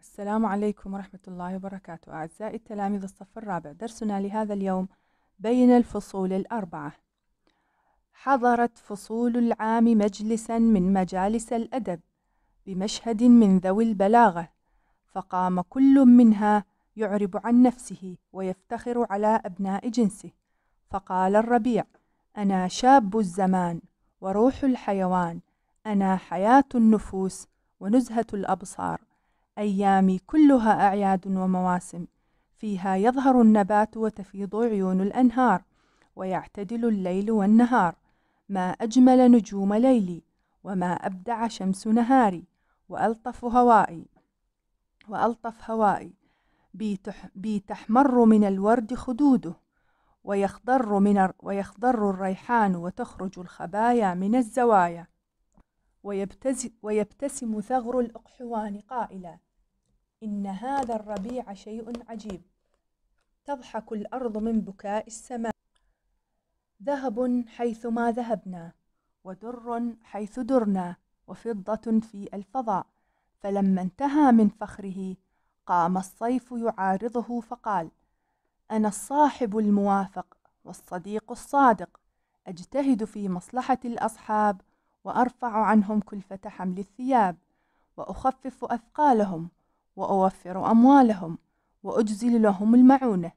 السلام عليكم ورحمة الله وبركاته أعزائي التلاميذ الصف الرابع درسنا لهذا اليوم بين الفصول الأربعة حضرت فصول العام مجلسا من مجالس الأدب بمشهد من ذوي البلاغة فقام كل منها يعرب عن نفسه ويفتخر على أبناء جنسه فقال الربيع أنا شاب الزمان وروح الحيوان أنا حياة النفوس ونزهة الأبصار أيامي كلها أعياد ومواسم فيها يظهر النبات وتفيض عيون الأنهار ويعتدل الليل والنهار ما أجمل نجوم ليلي وما أبدع شمس نهاري وألطف هوائي وألطف هوائي بي تحمر من الورد خدوده ويخضر, من ويخضر الريحان وتخرج الخبايا من الزوايا ويبتسم ثغر الأقحوان قائلا إن هذا الربيع شيء عجيب تضحك الأرض من بكاء السماء ذهب حيثما ذهبنا ودر حيث درنا وفضة في الفضاء فلما انتهى من فخره قام الصيف يعارضه فقال أنا الصاحب الموافق والصديق الصادق أجتهد في مصلحة الأصحاب وأرفع عنهم كلفة حمل الثياب وأخفف أثقالهم وأوفر أموالهم وأجزل لهم المعونة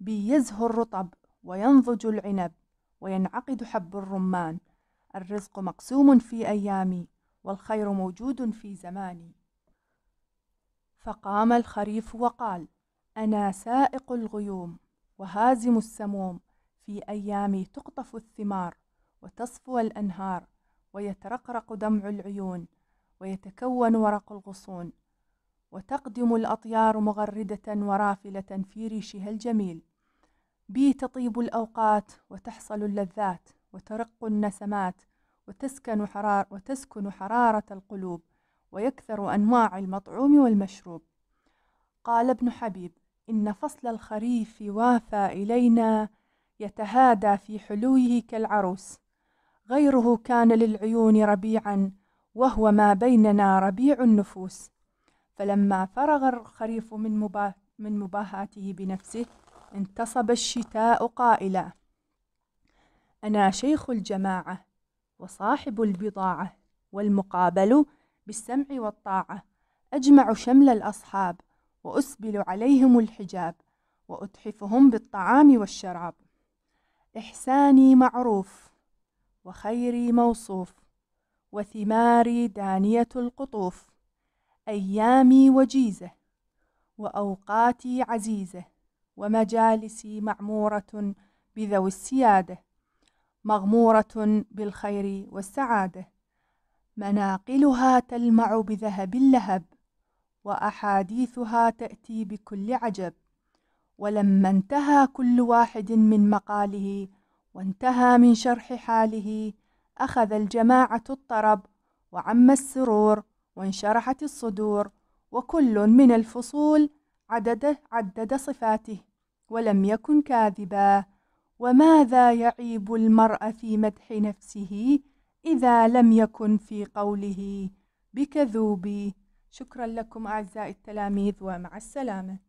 بي يزهو الرطب وينضج العنب وينعقد حب الرمان الرزق مقسوم في أيامي والخير موجود في زماني فقام الخريف وقال أنا سائق الغيوم وهازم السموم في أيامي تقطف الثمار وتصفو الأنهار ويترقرق دمع العيون ويتكون ورق الغصون وتقدم الأطيار مغردة ورافلة في ريشها الجميل بي تطيب الأوقات وتحصل اللذات وترق النسمات وتسكن, حرار وتسكن حرارة القلوب ويكثر أنواع المطعوم والمشروب قال ابن حبيب إن فصل الخريف وافى إلينا يتهادى في حلوه كالعروس غيره كان للعيون ربيعا وهو ما بيننا ربيع النفوس فلما فرغ الخريف من, مباه من مباهاته بنفسه انتصب الشتاء قائلا أنا شيخ الجماعة وصاحب البضاعة والمقابل بالسمع والطاعة أجمع شمل الأصحاب وأسبل عليهم الحجاب وأتحفهم بالطعام والشراب إحساني معروف وخيري موصوف وثماري دانية القطوف أيامي وجيزة وأوقاتي عزيزة ومجالسي معمورة بذوي السيادة مغمورة بالخير والسعادة مناقلها تلمع بذهب اللهب وأحاديثها تأتي بكل عجب ولما انتهى كل واحد من مقاله وانتهى من شرح حاله أخذ الجماعة الطرب وعم السرور وانشرحت الصدور وكل من الفصول عدده عدد صفاته ولم يكن كاذبا وماذا يعيب المرء في مدح نفسه إذا لم يكن في قوله بكذوب شكرا لكم أعزائي التلاميذ ومع السلامة